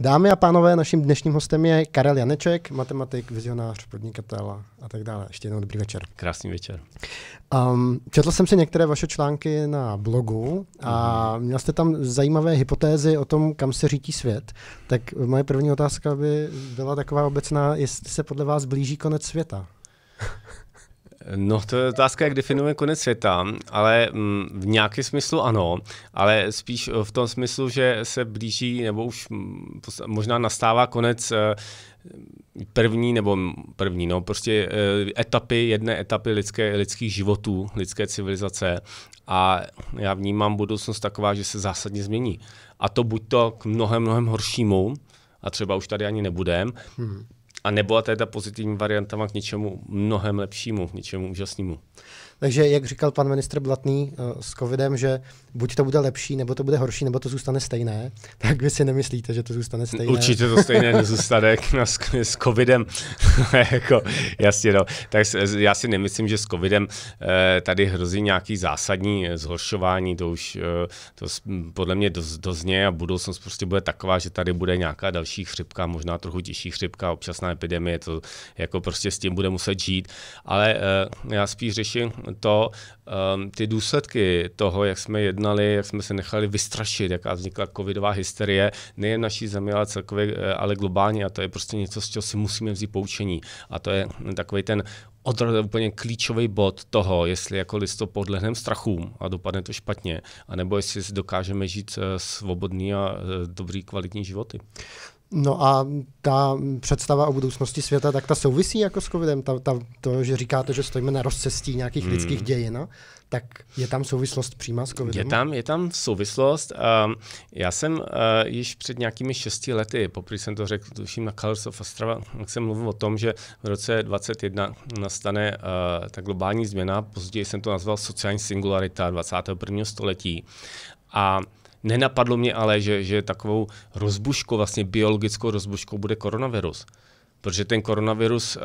Dámy a pánové, naším dnešním hostem je Karel Janeček, matematik, vizionář, podnikatel a tak dále. Ještě jednou dobrý večer. Krásný večer. Um, četl jsem si některé vaše články na blogu a mm. měl jste tam zajímavé hypotézy o tom, kam se řítí svět. Tak moje první otázka by byla taková obecná, jestli se podle vás blíží konec světa. No, to je otázka, jak definujeme konec světa, ale mm, v nějakém smyslu ano, ale spíš eh, v tom smyslu, že se blíží nebo už mm, možná nastává konec eh, první nebo mm, první, no prostě eh, etapy, jedné etapy lidské, lidských životů, lidské civilizace a já vnímám budoucnost taková, že se zásadně změní. A to buď to k mnohem, mnohem horšímu, a třeba už tady ani nebudem, hmm a nebyla teda ta pozitivní varianta k něčemu mnohem lepšímu, k něčemu úžasnému. Takže jak říkal pan ministr Blatný eh, s covidem, že buď to bude lepší, nebo to bude horší, nebo to zůstane stejné, tak vy si nemyslíte, že to zůstane stejné. Určitě to stejné nezůstane s, covidem. jako, jasně, no. Tak já si nemyslím, že s covidem eh, tady hrozí nějaký zásadní eh, zhoršování, to už to podle mě dozně a budoucnost prostě bude taková, že tady bude nějaká další chřipka, možná trochu těžší chřipka, občasná epidemie, to jako prostě s tím bude muset žít. Ale já spíš řeším to, um, ty důsledky toho, jak jsme jednali, jak jsme se nechali vystrašit, jaká vznikla covidová hysterie, nejen naší zemi, ale celkově, eh, ale globálně. A to je prostě něco, z čeho si musíme vzít poučení. A to je hm, takový ten odrad, úplně klíčový bod toho, jestli jako listo podlehneme strachům a dopadne to špatně, anebo jestli dokážeme žít eh, svobodný a eh, dobrý kvalitní životy. No a ta představa o budoucnosti světa, tak ta souvisí jako s covidem, ta, ta, to, že říkáte, že stojíme na rozcestí nějakých hmm. lidských dějin, no? tak je tam souvislost přímá s covidem? Je tam, je tam souvislost. Um, já jsem uh, již před nějakými šesti lety, poprvé jsem to řekl, tuším na Colors of Ostrava, jak jsem mluvil o tom, že v roce 2021 nastane uh, ta globální změna, později jsem to nazval sociální singularita 21. století. A Nenapadlo mě ale, že, že takovou rozbuškou, vlastně biologickou rozbuškou bude koronavirus. Protože ten koronavirus uh,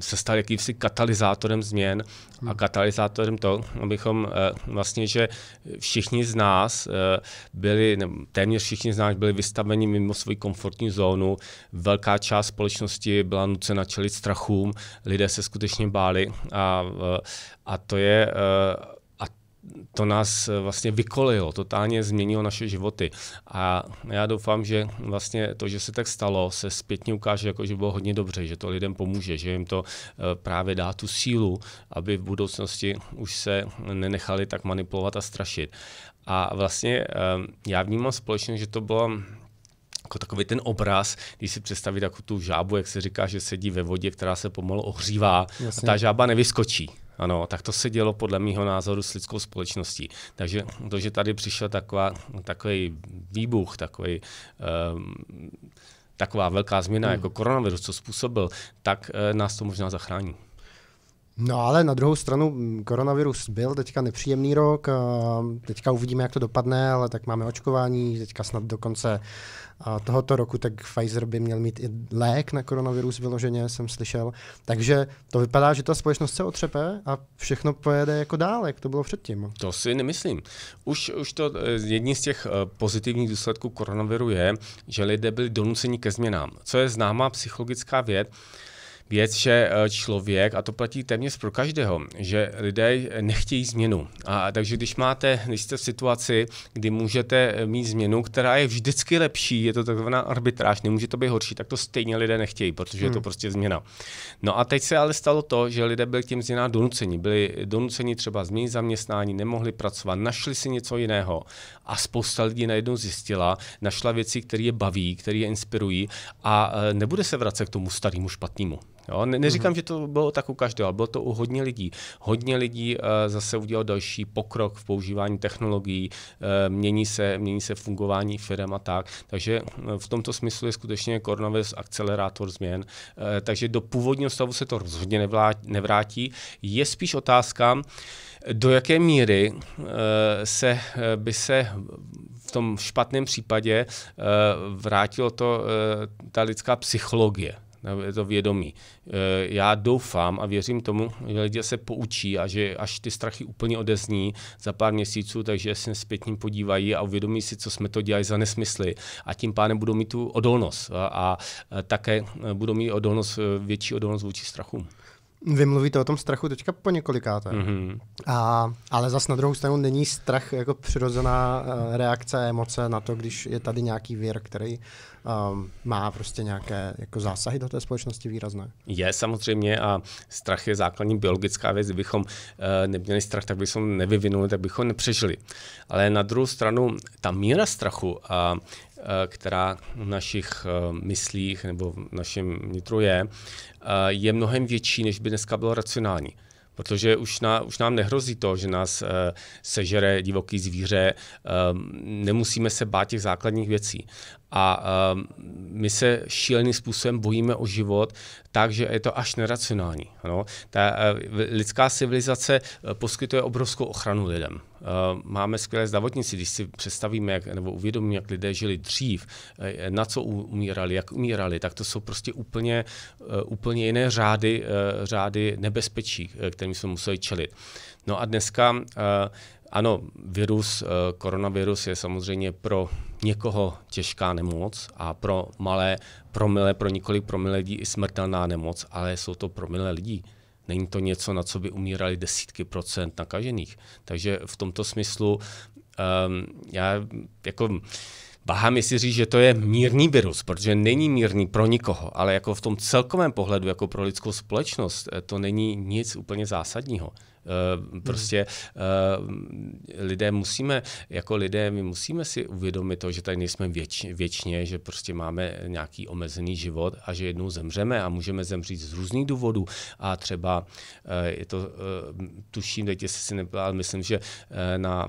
se stal jakýmsi katalyzátorem změn hmm. a katalyzátorem to, abychom uh, vlastně, že všichni z nás uh, byli, ne, téměř všichni z nás byli vystaveni mimo svoji komfortní zónu. Velká část společnosti byla nucena čelit strachům, lidé se skutečně báli a, uh, a to je uh, to nás eh, vlastně vykolilo, totálně změnilo naše životy. A já doufám, že vlastně to, že se tak stalo, se zpětně ukáže, jako že bylo hodně dobře, že to lidem pomůže, že jim to eh, právě dá tu sílu, aby v budoucnosti už se nenechali tak manipulovat a strašit. A vlastně eh, já vnímám společně, že to bylo jako takový ten obraz, když si představí takovou tu žábu, jak se říká, že sedí ve vodě, která se pomalu ohřívá Jasně. a ta žába nevyskočí. Ano, tak to se dělo podle mého názoru s lidskou společností. Takže to, že tady přišel taková, takový výbuch, takový, um, ehm, taková velká změna hmm. jako koronavirus, co způsobil, tak uh, nás to možná zachrání. No ale na druhou stranu mm, koronavirus byl teďka nepříjemný rok, teďka uvidíme, jak to dopadne, ale tak máme očkování, teďka snad do konce tohoto roku, tak Pfizer by měl mít i lék na koronavirus vyloženě, jsem slyšel. Takže to vypadá, že ta společnost se otřepe a všechno pojede jako dál, jak to bylo předtím. To si nemyslím. Už, už to eh, jedním z těch eh, pozitivních důsledků koronaviru je, že lidé byli donuceni ke změnám. Co je známá psychologická věc, věc, že eh, člověk, a to platí téměř pro každého, že lidé nechtějí změnu. A takže když máte, když jste v situaci, kdy můžete eh, mít změnu, která je vždycky lepší, je to takzvaná arbitráž, nemůže to být horší, tak to stejně lidé nechtějí, protože hmm. je to hmm. prostě změna. No a teď se ale stalo to, že lidé byli k těm změnám donuceni. Byli donuceni třeba změnit zaměstnání, nemohli pracovat, našli si něco jiného. A spousta lidí najednou zjistila, našla věci, které je baví, které je inspirují a eh, nebude se vracet k tomu starému špatnému. Jo, ne, neříkám, mm-hmm. že to bylo tak u každého, ale bylo to u hodně lidí. Hodně lidí uh, zase udělalo další pokrok v používání technologií, uh, mění, se, mění se fungování firm a tak. Takže uh, v tomto smyslu je skutečně koronavirus akcelerátor změn. Uh, takže do původního stavu se to rozhodně nevlá, nevrátí. Je spíš otázka, do jaké míry uh, se, uh, by se v tom špatném případě uh, vrátilo to, uh, ta lidská psychologie. Eh, je to vědomí. Eh, já doufám a věřím tomu, že lidé se poučí a že až ty strachy úplně odezní za pár měsíců, takže se zpětně podívají a uvědomí si, co jsme to dělali za nesmysly a tím pádem budou mít tu odolnost a, a eh, také budou mít odolnost, větší odolnost vůči strachům. Vy mluvíte o tom strachu teďka po několikáté. Mm-hmm. A, ale zas na druhou stranu není strach jako přirozená reakce, emoce na to, když je tady nějaký věr, který um, má prostě nějaké jako zásahy do té společnosti výrazné? Je samozřejmě a strach je základní biologická věc. Kdybychom uh, neměli strach, tak bychom nevyvinuli, tak bychom nepřežili. Ale na druhou stranu ta míra strachu a eh, která v našich eh, myslích nebo v našem nitru je, je mnohem větší, než by dneska bylo racionální. Protože už, na, už nám nehrozí to, že nás e, sežere divoký zvíře, e, nemusíme se bát těch základních věcí. A um, my se šíleným způsobem bojíme o život, takže je to až neracionální. No? Ta uh, lidská civilizace eh, poskytuje obrovskou ochranu lidem. Uh, máme skvělé zdravotnici, když si představíme, jak, nebo uvědomíme, jak lidé žili dřív, eh, na co umírali, jak umírali, tak to jsou prostě úplně, uh, úplně jiné řády, uh, řády nebezpečí, kterým jsme museli čelit. No a dneska, ano, virus, koronavirus je samozřejmě pro někoho těžká nemoc a pro malé promile, pro několik promile lidí i smrtelná nemoc, ale jsou to promile lidí. Není to něco, na co by umírali desítky procent nakažených. Takže v tomto smyslu um, já jako Bahám, jestli říct, že to je mírný virus, protože není mírný pro nikoho, ale jako v tom celkovém pohledu, jako pro lidskou společnost, eh, to není nic úplně zásadního. Eh, prostě eh, lidé musíme, jako lidé, my musíme si uvědomit to, že tady nejsme věč, věčně, že prostě máme nějaký omezený život a že jednou zemřeme a můžeme zemřít z různých důvodů. A třeba eh, je to, tuším, teď jestli si ale myslím, že na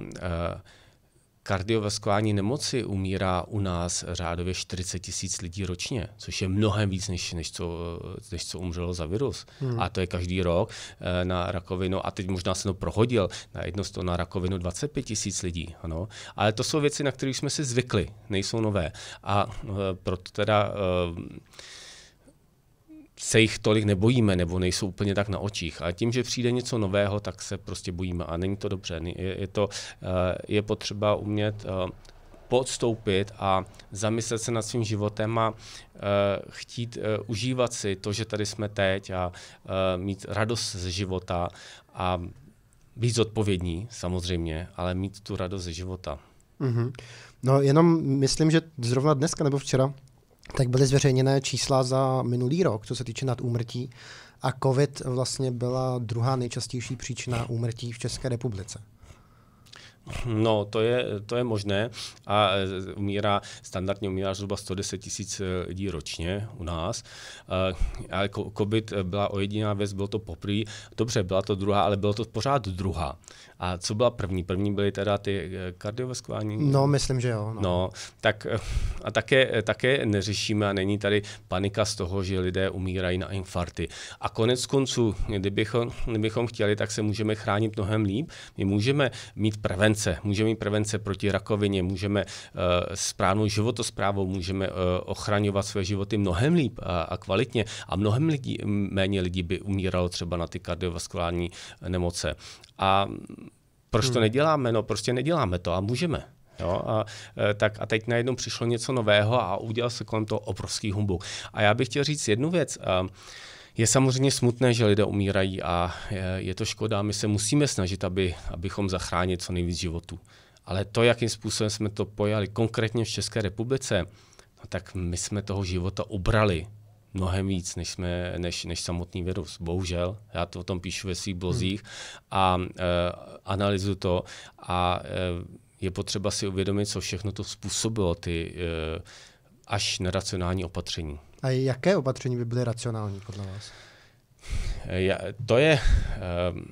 kardiovaskulární nemoci umírá u nás řádově 40 tisíc lidí ročně, což je mnohem víc, než, než, co, než co umřelo za virus. Hmm. A to je každý rok eh, na rakovinu, a teď možná se to prohodil, na jedno toho na rakovinu 25 tisíc lidí. Ano. Ale to jsou věci, na které jsme si zvykli, nejsou nové. A eh, proto teda eh, se jich tolik nebojíme, nebo nejsou úplně tak na očích. A tím, že přijde něco nového, tak se prostě bojíme. A není to dobře. Je, je, to, eh, je potřeba umět eh, podstoupit a zamyslet se nad svým životem a eh, chtít užívat si to, že tady jsme teď a mít radost ze života a být zodpovědní samozřejmě, ale mít tu radost ze života. Mm-hmm. No jenom myslím, že zrovna dneska nebo včera tak byly zveřejněné čísla za minulý rok, co se týče nad úmrtí a covid vlastně byla druhá nejčastější příčina úmrtí v České republice. No, to je, to je možné a e, umírá, standardně umírá zhruba 110 tisíc e, lidí ročně u nás. E, a jako COVID byla ojediná věc, bylo to poprvé. Dobře, byla to druhá, ale bylo to pořád druhá. A co byla první? První byly teda ty kardiovaskulární? No, myslím, že jo. No, no tak a také, také neřešíme a není tady panika z toho, že lidé umírají na infarty. A konec konců, kdybychom, kdybychom chtěli, tak se můžeme chránit mnohem líp. My můžeme mít prevenci prevence. Můžeme mít prevence proti rakovině, můžeme eh, správnou životosprávou, můžeme eh, ochraňovat své životy mnohem líp a kvalitně a mnohem lidí, méně lidí by umíralo třeba na ty kardiovaskulární eh, nemoce. A proč to hmm. neděláme? No prostě neděláme to a můžeme. Jo, a, tak a teď najednou přišlo něco nového a udělal se kolem toho obrovský humbu. A já bych chtěl říct jednu věc. Je samozřejmě smutné, že lidé umírají a e, je to škoda. My se musíme snažit, aby, abychom zachránili co nejvíc životů. Ale to, jakým způsobem jsme to pojali konkrétně v České republice, no tak my jsme toho života ubrali mnohem víc, než, jsme, než, než samotný virus. Bohužel, já to o tom píšu ve svých blozích hmm. a e, analyzuju to a e, je potřeba si uvědomit, co všechno to způsobilo, ty e, až neracionální opatření. A jaké opatření by byly racionální podle vás? Já, to je... Um,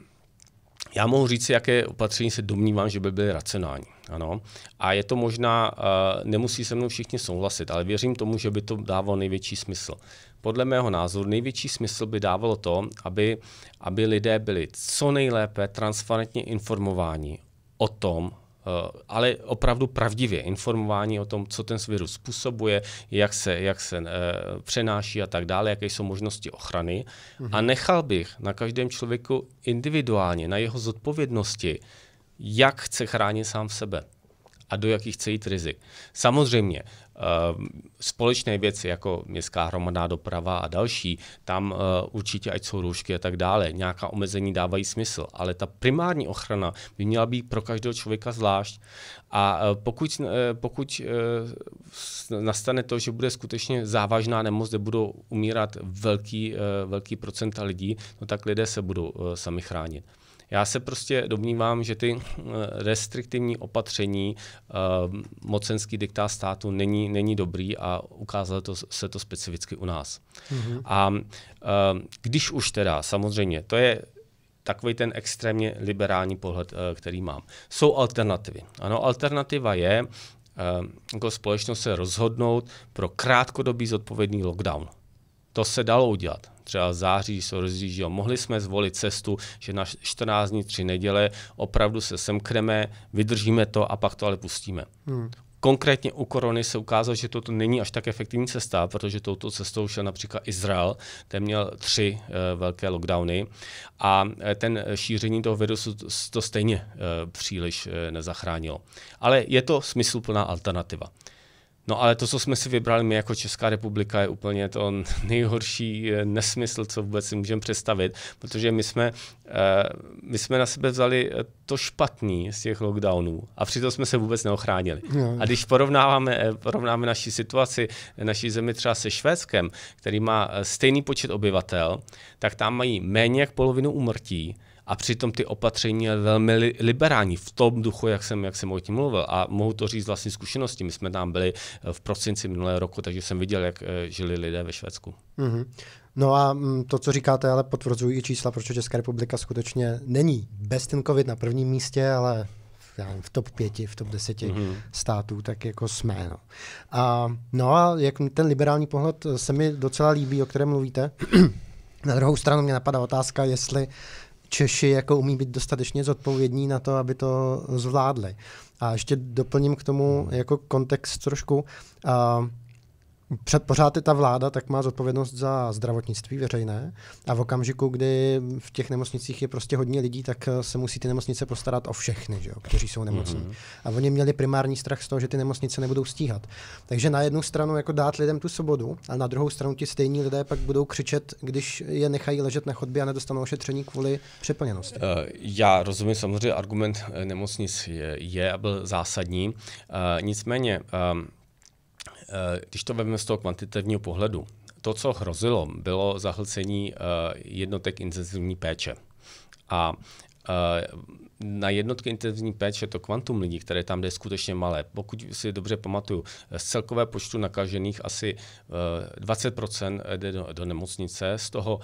já mohu říct, jaké opatření se domnívám, že by byly racionální. Ano. A je to možná, uh, nemusí se mnou všichni souhlasit, ale věřím tomu, že by to dávalo největší smysl. Podle mého názoru největší smysl by dávalo to, aby, aby lidé byli co nejlépe transparentně informováni o tom, Eh, ale opravdu pravdivě informování o tom, co ten virus způsobuje, jak se, jak se uh, přenáší a tak dále, jaké jsou možnosti ochrany. Mm-hmm. A mhm. nechal bych na každém člověku individuálně, na jeho zodpovědnosti, jak chce chránit sám sebe a do jakých chce jít rizik. Samozřejmě, Eh, společné věci, jako městská hromadná doprava a další, tam eh, určitě, ať jsou růžky a tak dále, nějaká omezení dávají smysl, ale ta primární ochrana by měla být pro každého člověka zvlášť. A eh, pokud, pokud nastane to, že bude skutečně závažná nemoc, kde budou umírat velký, velký procenta lidí, no tak lidé se budou sami chránit. Já se prostě domnívám, že ty eh, restriktivní opatření uh, mocenský diktát státu není, není dobrý a ukázalo to, se to specificky u nás. Mm-hmm. A uh, když už teda, samozřejmě, to je takový ten extrémně liberální pohled, který mám. Jsou alternativy. Ano, alternativa je jako společnost se rozhodnout pro krátkodobý zodpovědný lockdown. To se dalo udělat třeba září se rozjížděl. Mohli jsme zvolit cestu, že na 14 dní, 3 neděle opravdu se semkneme, vydržíme to a pak to ale pustíme. Hmm. Konkrétně u korony se ukázalo, že toto není až tak efektivní cesta, protože touto cestou šel například Izrael, ten měl tři e, velké lockdowny a eh, ten šíření toho virusu to stejně e, příliš e, nezachránilo. Ale je to smysluplná alternativa. No ale to, co jsme si vybrali my jako Česká republika, je úplně to nejhorší nesmysl, co vůbec si můžeme představit, protože my jsme, eh, my jsme na sebe vzali eh, to špatný z těch lockdownů a přitom jsme se vůbec neochránili. No. A když porovnáváme, eh, porovnáme naši situaci, naší zemi třeba se Švédskem, který má stejný počet obyvatel, tak tam mají méně jak polovinu úmrtí, a přitom ty opatření je velmi liberální v tom duchu, jak jsem, jak jsem o tím mluvil. A mohu to říct vlastní zkušenosti. My jsme tam byli eh, v prosinci minulého roku, takže jsem viděl, jak eh, žili lidé ve Švédsku. Mm-hmm. No a mm, to, co říkáte, ale potvrzují i čísla, proč Česká republika skutečně není bez ten COVID na prvním místě, ale v top pěti, v top deseti mm-hmm. států, tak jako jsme. No. A, no a jak ten liberální pohled eh, se mi docela líbí, o kterém mluvíte. na druhou stranu mě napadá otázka, jestli Češi jako umí být dostatečně zodpovědní na to, aby to zvládli. A ještě doplním k tomu hmm. jako kontext trošku. Uh, před pořád je ta vláda, tak má zodpovědnost za zdravotnictví veřejné a v okamžiku, kdy v těch nemocnicích je prostě hodně lidí, tak eh, se musí ty nemocnice postarat o všechny, že jo, kteří jsou nemocní. Mm-hmm. A oni měli primární strach z toho, že ty nemocnice nebudou stíhat. Takže na jednu stranu jako dát lidem tu svobodu, a na druhou stranu ti stejní lidé pak budou křičet, když je nechají ležet na chodbě a nedostanou ošetření kvůli přeplněnosti. Eh, já rozumím, samozřejmě argument eh, nemocnic je, je a byl zásadní. Nicméně ehm, Eh, když to vezmeme z toho kvantitativního pohledu, to, co hrozilo, bylo zahlcení eh, jednotek intenzivní péče. A eh, na jednotky intenzivní péče to kvantum lidí, které tam jde, skutečně malé. Pokud si dobře pamatuju, z celkové počtu nakažených asi 20 jde do, do nemocnice, z toho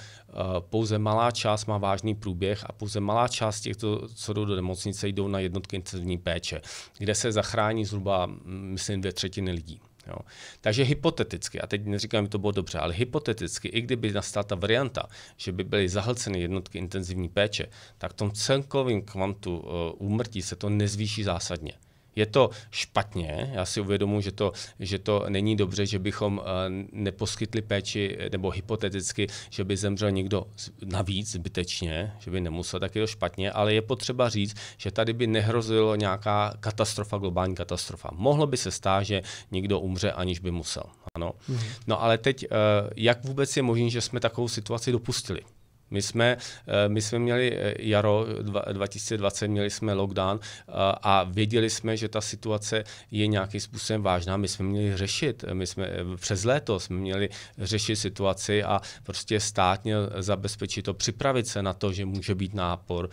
pouze malá část má vážný průběh a pouze malá část těch, co jdou do nemocnice, jdou na jednotky intenzivní péče, kde se zachrání zhruba, mm, myslím, dvě třetiny lidí. Jo. Takže hypoteticky, a teď neříkám, že to bylo dobře, ale hypoteticky, i kdyby nastala ta varianta, že by byly zahlceny jednotky intenzivní péče, tak v tom celkovém kvantu eh, úmrtí uh, se to nezvýší zásadně. Je to špatně, já si uvědomuji, že to, že to není dobře, že bychom eh, neposkytli péči, eh, nebo hypoteticky, že by zemřel někdo navíc zbytečně, že by nemusel, tak je to špatně, ale je potřeba říct, že tady by nehrozilo nějaká katastrofa, globální katastrofa. Mohlo by se stát, že někdo umře, aniž by musel. Ano. Mhm. No ale teď, eh, jak vůbec je možné, že jsme takovou situaci dopustili? My jsme, eh, my jsme měli eh, jaro 2020, měli jsme lockdown eh, a věděli jsme, že ta situace je nějakým způsobem vážná. My jsme měli řešit, my jsme přes léto jsme měli řešit situaci a prostě státně zabezpečit to, připravit se na to, že může být nápor,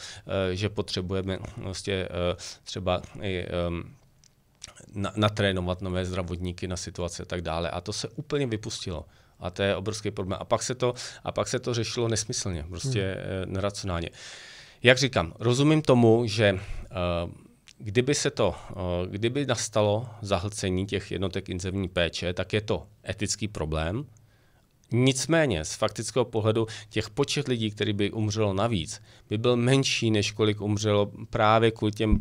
že potřebujeme prostě třeba i ehm, natrénovat nové zdravotníky na situace a tak dále. A to se úplně vypustilo. A to je obrovský problém. A pak se to, a pak se to řešilo nesmyslně, prostě hmm. Eh, neracionálně. Jak říkám, rozumím tomu, že uh, kdyby se to, uh, kdyby nastalo zahlcení těch jednotek inzemní péče, tak je to etický problém. Nicméně, z faktického pohledu, těch počet lidí, který by umřelo navíc, by byl menší, než kolik umřelo právě kvůli těm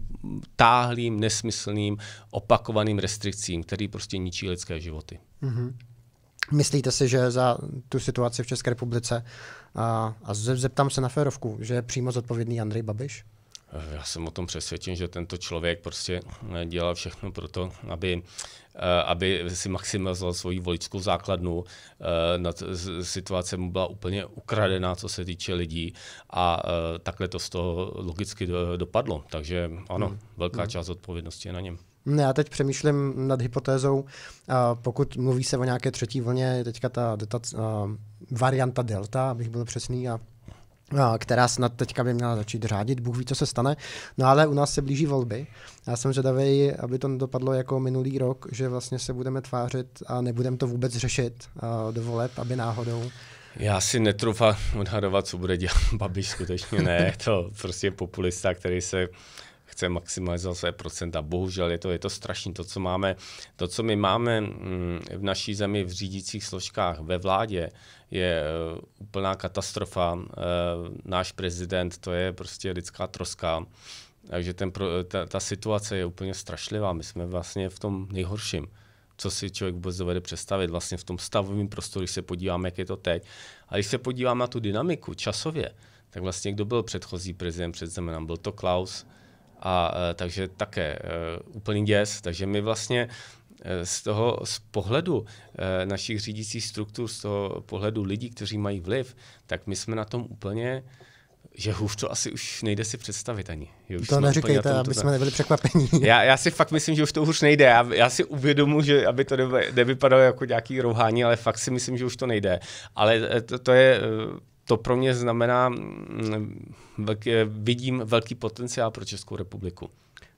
táhlým, nesmyslným, opakovaným restrikcím, který prostě ničí lidské životy. Mm-hmm. Myslíte si, že za tu situaci v České republice, a, a zeptám se na Férovku, že je přímo zodpovědný Andrej Babiš? Eh, já jsem o tom přesvědčen, že tento člověk prostě eh, dělal všechno pro to, aby, eh, aby si maximalizoval svoji voličskou základnu. Situace mu byla úplně ukradená, co se týče lidí a takhle to z toho logicky dopadlo. Takže ano, hmm. velká hmm. část odpovědnosti je na něm. Já teď přemýšlím nad hypotézou, pokud mluví se o nějaké třetí vlně, teďka ta, ta, varianta delta, abych byl přesný, a která snad teďka by měla začít řádit, Bůh ví, co se stane. No ale u nás se blíží volby. Já jsem zvědavý, aby to dopadlo jako minulý rok, že vlastně se budeme tvářit a nebudeme to vůbec řešit do voleb, aby náhodou. Já si netroufám odhadovat, co bude dělat Babiš, skutečně ne. To prostě je populista, který se chce maximalizovat své procenta. Bohužel je to, je to strašné. To, co máme, to, co my máme mm, v naší zemi v řídících složkách ve vládě, je e, úplná katastrofa. E, náš prezident, to je prostě lidská troska. Takže ten, ta, ta situace je úplně strašlivá. My jsme vlastně v tom nejhorším co si člověk vůbec dovede představit vlastně v tom stavovém prostoru, když se podíváme, jak je to teď. A když se podíváme na tu dynamiku časově, tak vlastně kdo byl předchozí prezident před Zemanem? Byl to Klaus, a e, takže také e, úplný děs. Takže my vlastně e, z toho z pohledu našich řídících struktur, z toho pohledu lidí, kteří mají vliv, tak my jsme na tom úplně že hůř to asi už nejde si představit ani. Jo, to neříkejte, tom, aby to... jsme nebyli překvapení. já, já si fakt myslím, že už to už nejde. Já, já si uvědomu, že aby to nevypadalo jako nějaký rouhání, ale fakt si myslím, že už to nejde. Ale to, to je to pro mě znamená, mm, velký, vidím velký potenciál pro Českou republiku.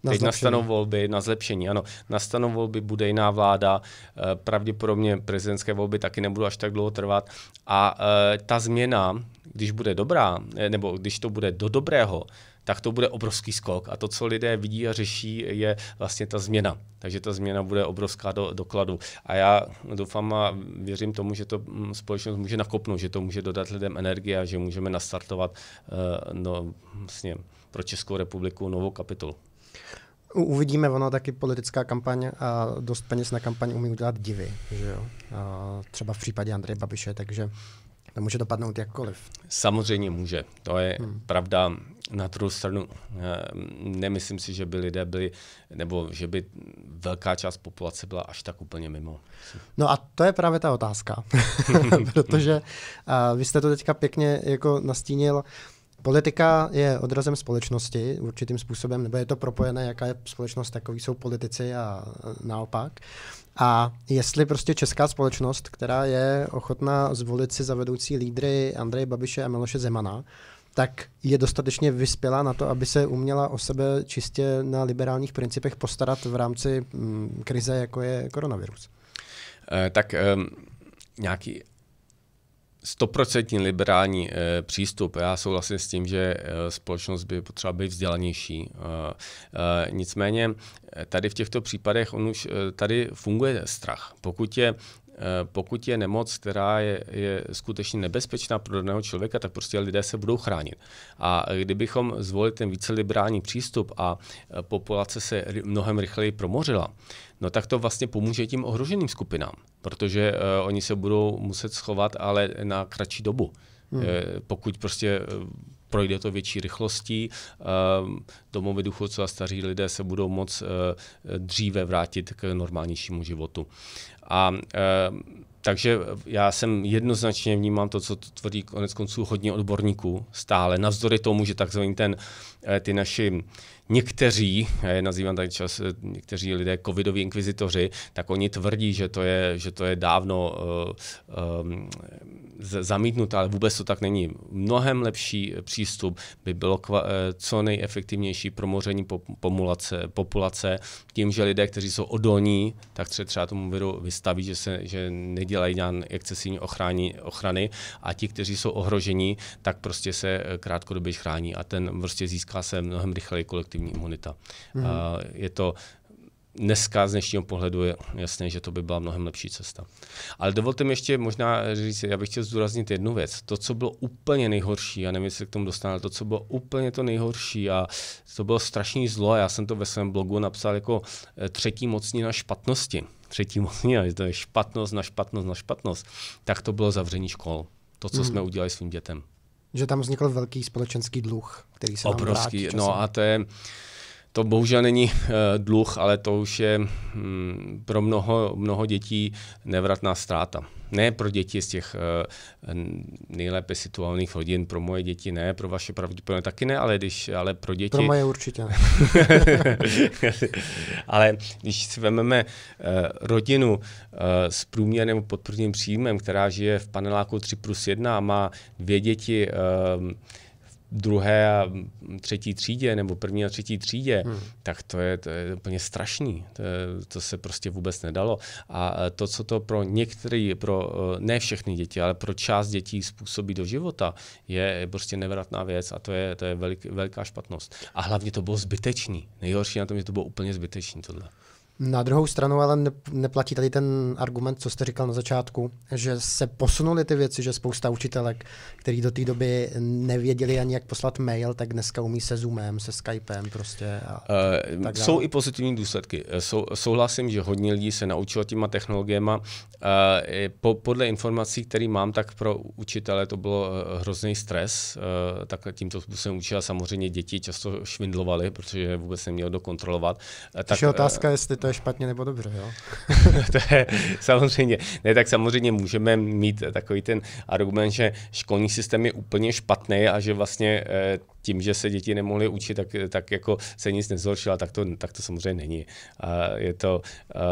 Na Teď nastanou volby na zlepšení, ano. Nastanou volby, bude jiná vláda, eh, pravděpodobně prezidentské volby taky nebudou až tak dlouho trvat. A eh, ta změna když bude dobrá, eh, nebo když to bude do dobrého, tak to bude obrovský skok. A to, co lidé vidí a řeší, je vlastně ta změna. Takže ta změna bude obrovská do, dokladu. A já doufám a věřím tomu, že to mm, společnost může nakopnout, že to může dodat lidem energie a že můžeme nastartovat uh, no, vlastně pro Českou republiku novou kapitolu. Uvidíme, ono taky politická kampaň a dost peněz na kampaň umí udělat divy, že jo? A třeba v případě Andreje Babiše, takže to může dopadnout jakkoliv. Samozřejmě může, to je hmm. pravda. Na druhou stranu eh, nemyslím si, že by lidé byli, nebo že by velká část populace byla až tak úplně mimo. No a to je právě ta otázka, protože uh, vy jste to teďka pěkně jako nastínil. Politika je odrazem společnosti určitým způsobem, nebo je to propojené, jaká je společnost, takový jsou politici a eh, naopak. A jestli prostě česká společnost, která je ochotná zvolit si za vedoucí lídry Andreje Babiše a Miloše Zemana, tak je dostatečně vyspělá na to, aby se uměla o sebe čistě na liberálních principech postarat v rámci mm, krize, jako je koronavirus. Eh, tak eh, nějaký stoprocentní liberální eh, přístup. Já souhlasím s tím, že eh, společnost by potřeba být vzdělanější. eh, eh nicméně eh, tady v těchto případech on už eh, tady funguje strach. Pokud je Eh, pokud je nemoc, která je, je skutečně nebezpečná pro daného člověka, tak prostě lidé se budou chránit. A kdybychom zvolili ten více liberální přístup a eh, populace se mnohem rychleji promořila, no tak to vlastně pomůže tím ohroženým skupinám, protože uh, oni se budou muset schovat, ale na kratší dobu. Hmm. Uh, pokud prostě uh, projde to větší rychlostí. Domovy důchodců a staří lidé se budou moc dříve vrátit k normálnějšímu životu. A eh, takže já jsem jednoznačně vnímám to, co tvrdí konec konců hodně odborníků stále, navzdory tomu, že takzvaný ten, eh, ty naši někteří, já eh, je nazývám tak čas, někteří lidé covidoví inkvizitoři, tak oni tvrdí, že to je, že to je dávno um, zamítnut, ale vůbec to tak není. Mnohem lepší eh, přístup by bylo kva, eh, co nejefektivnější promoření populace, populace tím, že lidé, kteří jsou odolní, tak se třeba tomu viru vystaví, že, se, že nedělají nějak excesivní ochrání, ochrany a ti, kteří jsou ohroženi, tak prostě se eh, krátkodobě chrání a ten prostě získá se mnohem rychleji kolektivní imunita. Mm-hmm. Je to dneska z dnešního pohledu je jasné, že to by byla mnohem lepší cesta. Ale dovolte mi ještě možná říct, já bych chtěl zdůraznit jednu věc. To, co bylo úplně nejhorší, já nevím, jestli k tomu dostane, ale to, co bylo úplně to nejhorší a to bylo strašný zlo a já jsem to ve svém blogu napsal jako eh, třetí mocní na špatnosti. Třetí mocní, to je špatnost na špatnost na špatnost. Tak to bylo zavření škol. To, co hmm. jsme udělali svým dětem. Že tam vznikl velký společenský dluh, který se Obrovský, nám vrátí no a to je, to bohužel není eh, dluh, ale to už je mm, pro mnoho, mnoho dětí nevratná ztráta. Ne pro děti z těch eh, nejlépe situovaných rodin, pro moje děti ne, pro vaše pravděpodobně taky ne, ale, když, ale pro děti... Pro moje určitě ne. ale když si vezmeme eh, rodinu s průměrným podprůměrným příjmem, která žije v paneláku 3 plus 1 a má dvě děti, druhé a třetí třídě nebo první a třetí třídě, hmm. tak to je, to je úplně strašný. To, je, to se prostě vůbec nedalo. A to, co to pro některé, pro e, ne všechny děti, ale pro část dětí způsobí do života, je prostě nevratná věc a to je, to je velik, velká špatnost. A hlavně to bylo zbytečný. Nejhorší na tom, že to bylo úplně zbytečný tohle. Na druhou stranu ale neplatí tady ten argument, co jste říkal na začátku, že se posunuly ty věci, že spousta učitelek, který do té doby nevěděli ani jak poslat mail, tak dneska umí se Zoomem, se Skypem prostě. A uh, tak jsou i pozitivní důsledky. Eh, sou, souhlasím, že hodně lidí se naučilo těma technologiema. Uh, po, podle informací, které mám, tak pro učitele to bylo hrozný stres. Uh, tak tímto způsobem učila samozřejmě děti, často švindlovaly, protože vůbec neměl dokontrolovat. Uh, tak, je otázka, jestli to je špatně nebo dobře, jo? to je samozřejmě. Ne, tak samozřejmě můžeme mít takový ten argument, že školní systém je úplně špatný a že vlastně eh, tím, že se děti nemohly učit, tak, tak jako se nic nezhoršilo, tak to, tak to samozřejmě není. A je to...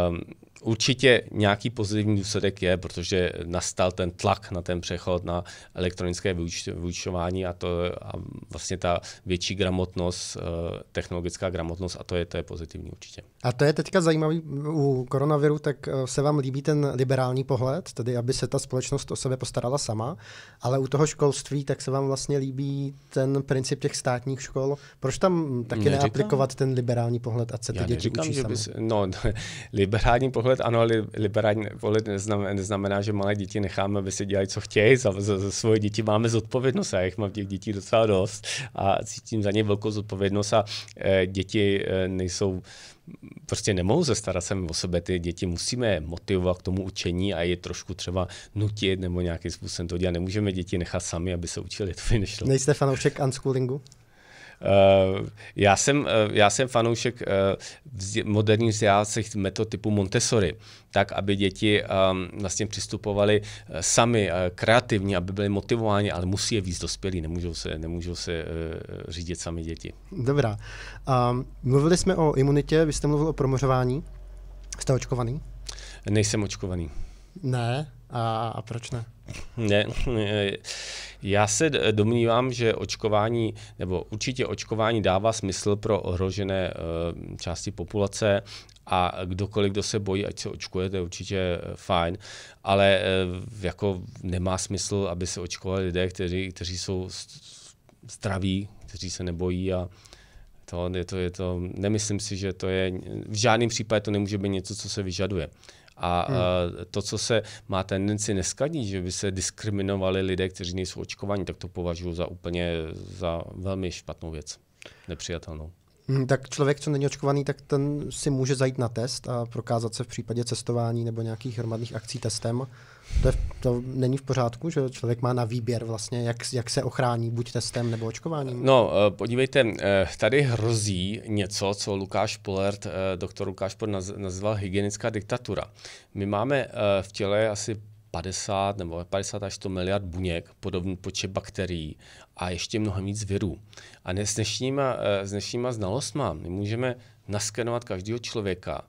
Um, Určitě nějaký pozitivní důsledek je, protože nastal ten tlak na ten přechod na elektronické vyučování a, to, a vlastně ta větší gramotnost, eh, technologická gramotnost a to je, to je pozitivní určitě. A to je teďka zajímavý u koronaviru, tak eh, se vám líbí ten liberální pohled, tedy aby se ta společnost o sebe postarala sama, ale u toho školství tak se vám vlastně líbí ten princip těch státních škol. Proč tam taky neříkám, neaplikovat ten liberální pohled, a se ty děti učí sami? no, liberální pohled volit. ano, ale liberálně volit neznamená, neznamená, že malé děti necháme, aby si dělají, co chtějí. Za, za, za svoje děti máme zodpovědnost, já jich mám těch dětí docela dost a cítím za ně velkou zodpovědnost a e, děti e, nejsou prostě nemohou se starat sami o sebe, ty děti musíme motivovat k tomu učení a je trošku třeba nutit nebo nějakým způsobem to dělat. Nemůžeme děti nechat sami, aby se učili, to by nešlo. Nejste fanoušek unschoolingu? Eh, já, jsem, eh, já jsem fanoušek eh, moderních vzdělávacích metod typu Montessori, tak, aby děti ehm, vlastně přistupovali sami, kreativně, aby byli motivováni, ale musí je víc dospělí, nemůžou se, nemůžou se řídit sami děti. Dobrá. Um, mluvili jsme o imunitě, vy jste mluvil o promořování. Jste očkovaný? Nejsem očkovaný. Ne? A, a proč ne? Ne, eh, já se domnívám, že očkování, nebo určitě očkování dává smysl pro ohrožené eh, části populace a kdokoliv, kdo se bojí, ať se očkuje, to je určitě eh, fajn, ale jako nemá smysl, aby se očkovali lidé, kteří, kteří jsou zdraví, kteří se nebojí a to, je to, je to, nemyslím si, že to je, v žádném případě to nemůže být něco, co se vyžaduje. A hmm. to, co se má tendenci neskladnit, že by se diskriminovali lidé, kteří nejsou očkovaní, tak to považuji za úplně za velmi špatnou věc, nepřijatelnou. Hm, tak člověk, co není očkovaný, tak ten si může zajít na test a prokázat se v případě cestování nebo nějakých hromadných akcí testem. To, je, to není v pořádku, že člověk má na výběr vlastně, jak, jak se ochrání buď testem nebo očkováním? No, eh, podívejte, eh, tady hrozí něco, co Lukáš Polert, eh, doktor Lukáš Polert nazval hygienická diktatura. My máme v těle asi 50 nebo 50 až 100 miliard buněk, podobný počet bakterií a ještě mnohem víc virů. A s dnešníma, eh, s dnešníma znalostma my můžeme naskenovat každého člověka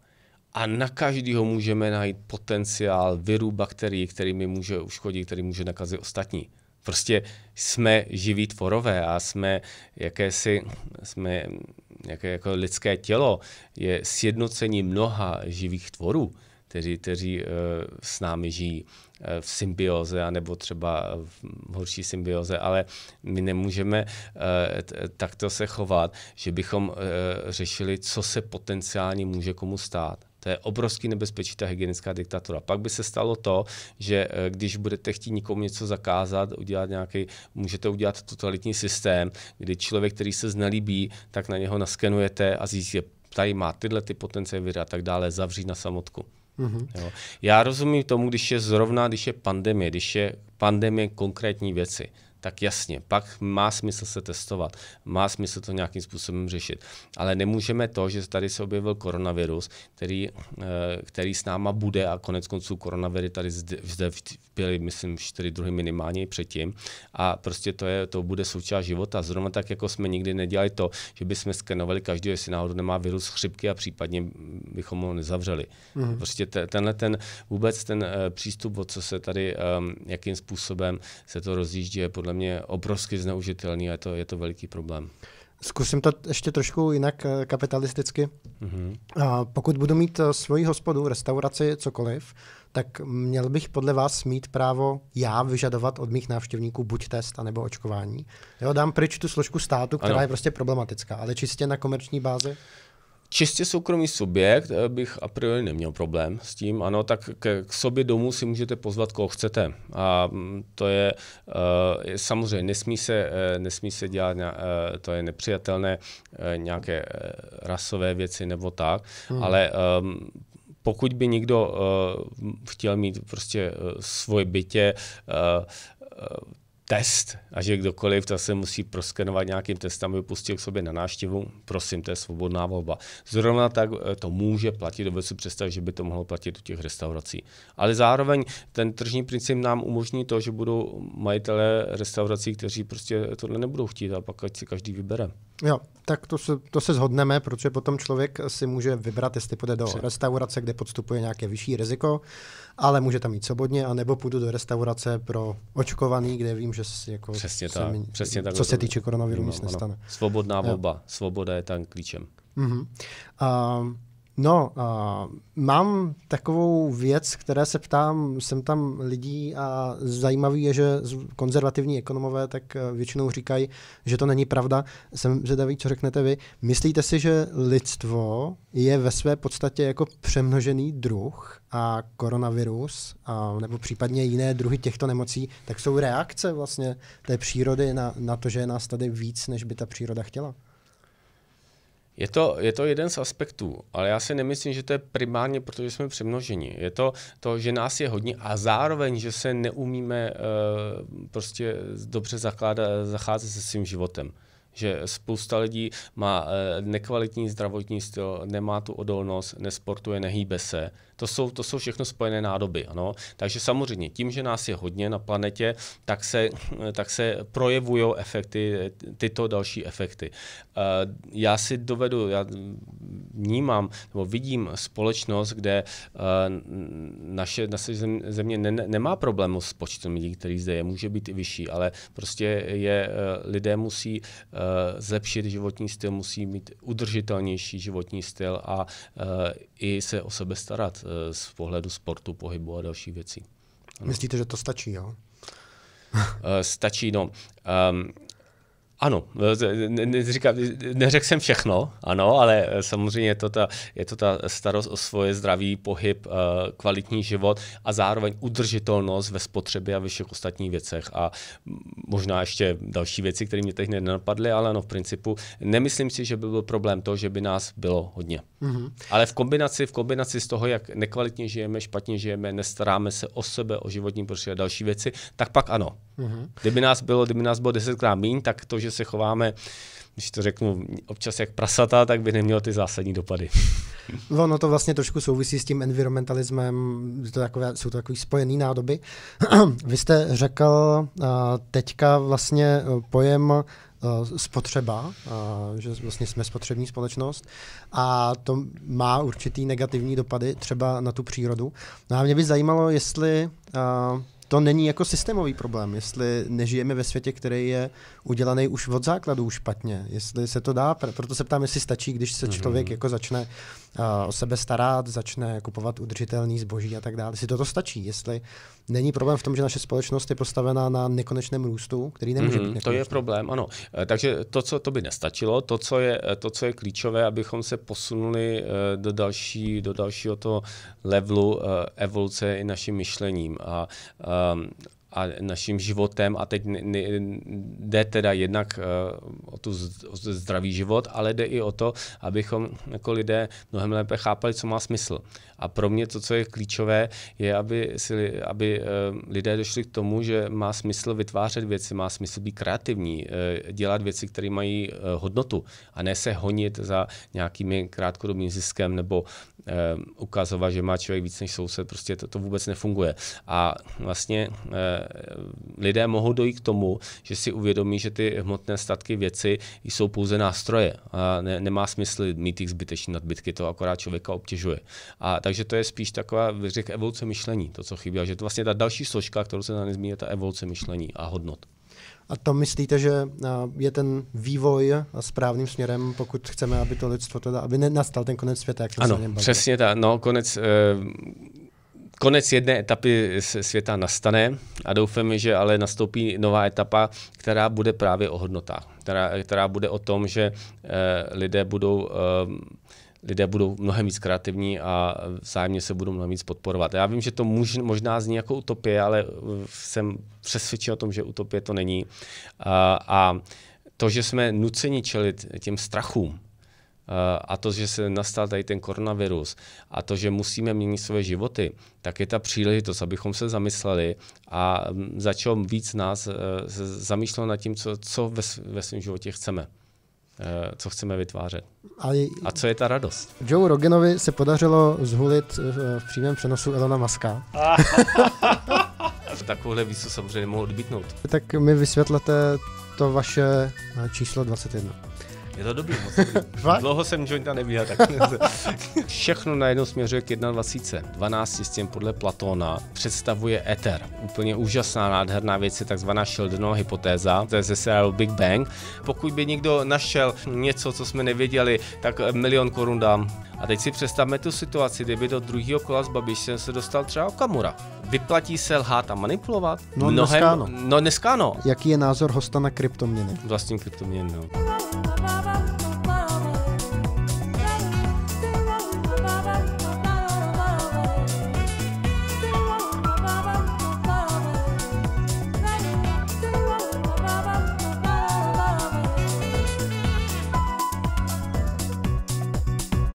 a na každého můžeme najít potenciál virů, bakterií, kterými může uškodit, který může nakazit ostatní. Prostě jsme živí tvorové a jsme jakési, jsme jaké, jako lidské tělo je sjednocení mnoha živých tvorů kteří, kteří eh, s námi žijí eh, v symbioze, nebo třeba v horší symbioze, ale my nemůžeme eh, takto se chovat, že bychom řešili, co se potenciálně může komu stát. To je obrovský nebezpečí, ta hygienická diktatura. Pak by se stalo to, že když budete chtít nikomu něco zakázat, udělat nějaký, můžete udělat totalitní systém, kdy člověk, který se znelíbí, tak na něho naskenujete a zjistíte, tady má tyhle ty potenciály a tak dále, zavřít na samotku. Mm-hmm. Jo. Já rozumím tomu, když je zrovna, když je pandemie, když je pandemie konkrétní věci, tak jasně, pak má smysl se testovat, má smysl to nějakým způsobem řešit. Ale nemůžeme to, že tady se objevil koronavirus, který, eh, který s náma bude a konec konců koronaviry tady zde, zde byly, myslím, čtyři druhy minimálně předtím. A prostě to, je, to bude součást života. Zrovna tak, jako jsme nikdy nedělali to, že bychom skenovali každý, jestli náhodou nemá virus chřipky a případně bychom ho nezavřeli. Mm. Prostě te, tenhle ten vůbec ten uh, přístup, o co se tady, um, jakým způsobem se to rozjíždí, je podle mě obrovsky zneužitelný a je to, je to veliký problém. Zkusím to ještě trošku jinak eh, kapitalisticky. Mm-hmm. Pokud budu mít eh, svoji hospodu, restauraci, cokoliv, tak měl bych podle vás mít právo já vyžadovat od mých návštěvníků buď test, anebo očkování. Jo, dám pryč tu složku státu, která ano. je prostě problematická, ale čistě na komerční bázi? Čistě soukromý subjekt eh, bych a priori neměl problém s tím. Ano, tak k, sobě domů si můžete pozvat, koho chcete. A mm, to eh, je samozřejmě, nesmí se, eh, nesmí se dělat, to je nepřijatelné, nějaké rasové věci nebo tak, hmm. ale ehm, pokud by někdo uh, chtěl mít prostě uh, svoje bytě, uh, test a že kdokoliv to se musí proskenovat nějakým testem, aby pustil k sobě na návštěvu, Prosím, to je svobodná volba. Zrovna tak eh, to může platit, dovedu si představit, že by to mohlo platit u těch restaurací. Ale zároveň ten tržní princip nám umožní to, že budou majitelé restaurací, kteří prostě tohle nebudou chtít a pak ať si každý vybere. Jo, tak to se, to se zhodneme, protože potom člověk si může vybrat, jestli půjde do Před. restaurace, kde podstupuje nějaké vyšší riziko, ale může tam jít svobodně, nebo půjdu do restaurace pro očkovaný, kde vím, že jako přesně tak, mi, přesně tak, co se týče koronaviru, nic nestane. Svobodná volba, svoboda je tam klíčem. Uh, No, uh, mám takovou věc, které se ptám, jsem tam lidí a zajímavý je, že konzervativní ekonomové tak eh, většinou říkají, že to není pravda. Jsem zvědavý, co řeknete vy. Myslíte si, že lidstvo je ve své podstatě jako přemnožený druh a koronavirus a, nebo případně jiné druhy těchto nemocí, tak jsou reakce vlastně té přírody na, na to, že je nás tady víc, než by ta příroda chtěla? Je to, je to jeden z aspektů, ale já si nemyslím, že to je primárně, protože jsme přemnoženi. Je to to, že nás je hodně a zároveň, že se neumíme uh, prostě dobře zakládat, zacházet se svým životem že spousta lidí má eh, nekvalitní zdravotní styl, nemá tu odolnost, nesportuje, nehýbe se. To jsou, to jsou všechno spojené nádoby. Ano? Takže samozřejmě tím, že nás je hodně na planetě, tak se, eh, tak se projevují efekty, eh, tyto další efekty. Já si dovedu, já vnímám nebo vidím společnost, kde naše, naše země ne, nemá problému s počtem lidí, který zde je, může být i vyšší, ale prostě je lidé musí Eh, zlepšit životní styl, musí mít udržitelnější životní styl a eh, i se o sebe starat eh, z pohledu sportu, pohybu a dalších věcí. Ano. Myslíte, že to stačí, jo? stačí, no. Um, ano, no, neřekl jsem všechno, ano, ale eh, samozřejmě je to, ta, je to ta starost o svoje zdraví, pohyb, eh, kvalitní život a zároveň udržitelnost ve spotřebě a ve všech ostatních věcech. A možná ještě další věci, které mě teď nenapadly, ale ano, v principu nemyslím si, že by byl problém to, že by nás bylo hodně. Mm-hmm. Ale v kombinaci, v kombinaci z toho, jak nekvalitně žijeme, špatně žijeme, nestaráme se o sebe, o životní prostředí a další věci, tak pak ano. Mm-hmm. Kdyby nás bylo, kdyby nás bylo desetkrát méně, tak to, že se chováme, když to řeknu, občas jak prasata, tak by nemělo ty zásadní dopady. No, ono to vlastně trošku souvisí s tím environmentalismem, to takové, jsou to takové spojené nádoby. Vy jste řekl eh, teďka vlastně eh, pojem eh, spotřeba, že vlastně jsme spotřební společnost a to má určitý negativní dopady třeba na tu přírodu. No a mě by zajímalo, jestli to není jako systémový problém, jestli nežijeme ve světě, který je udělaný už od základu špatně, jestli se to dá, proto se ptám, jestli stačí, když se mhm. člověk mm-hmm. jako začne uh, o sebe starat, začne kupovat udržitelný zboží a tak dále, jestli toto stačí, jestli není problém v tom, že naše společnost je postavená na nekonečném růstu, který nemůže mm-hmm, být nekonečný. Mhm, to je problém, ano. E, takže to, co to by nestačilo, to, co je, e, to, co je klíčové, abychom se posunuli e, do, další, do dalšího toho levelu evoluce i naším myšlením. A um, a naším životem a teď jde teda jednak eh, o tu zdravý život, ale jde i o to, abychom jako lidé mnohem lépe chápali, co má smysl. A pro mě to, co je klíčové, je, aby, si, aby eh, lidé došli k tomu, že má smysl vytvářet věci, má smysl být kreativní, eh, dělat věci, které mají hodnotu a ne se honit za nějakými krátkodobým ziskem nebo ukazovat, že má člověk víc než soused, prostě to, to vůbec nefunguje. A vlastně lidé mohou dojít k tomu, že si uvědomí, že ty hmotné statky věci jsou pouze nástroje. A ne, nemá smysl mít jich zbytečný nadbytky, to akorát člověka obtěžuje. A takže to je spíš taková, řekl, evoluce myšlení, to, co chybí. A že to vlastně ta další složka, kterou se na nezmíní, je ta evoluce myšlení a hodnot. A to myslíte, že je ten vývoj správným směrem, pokud chceme, aby to lidstvo teda, aby nenastal ten konec světa, jak ano, se Ano, přesně tak. No, konec, eh, konec jedné etapy světa nastane a doufám, že ale nastoupí nová etapa, která bude právě o hodnotách, která, která bude o tom, že eh, lidé budou eh, lidé budou mnohem víc kreativní a vzájemně se budou mnohem víc podporovat. Já vím, že to muž, možná zní jako utopie, ale eh, jsem přesvědčen o tom, že utopie to není. A, a to, že jsme nuceni čelit těm strachům, Eh, a to, že se nastal tady ten koronavirus a to, že musíme měnit svoje životy, tak je ta příležitost, abychom se zamysleli a mm, začalo víc nás eh, zamýšlet nad tím, co, co ve, ve svém životě chceme eh, co chceme vytvářet. A, a co je ta radost? Joe Roganovi se podařilo zhulit v přímém přenosu Elona maska. Takovouhle výsu samozřejmě mohu odbytnout. Tak mi vysvětlete to vaše číslo 21. Je to dobrý. Moc Dlouho jsem jointa nevíhal. Tak... Všechno najednou směřuje k 21. 12 tím podle Platona představuje Ether. Úplně úžasná, nádherná věc je takzvaná Sheldonova hypotéza, to je ze seriálu Big Bang. Pokud by někdo našel něco, co jsme nevěděli, tak milion korun dám. A teď si představme tu situaci, kdyby do druhého kola s Babišem se dostal třeba Okamura. Vyplatí se lhát a manipulovat? No Mnohem, dneska ano. No dneska ano. Jaký je názor hosta na kryptoměny? Vlastní kryptoměny, no.